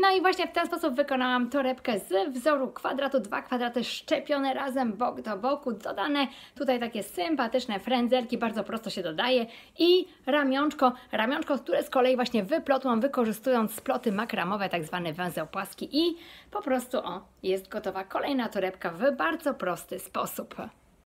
No i właśnie w ten sposób wykonałam torebkę z wzoru kwadratu, dwa kwadraty szczepione razem bok do boku, dodane tutaj takie sympatyczne frędzelki, bardzo prosto się dodaje i ramionczko, ramionczko, które z kolei właśnie wyplotłam, wykorzystując sploty makramowe, tak zwany węzeł płaski i po prostu o, jest gotowa kolejna torebka w bardzo prosty sposób.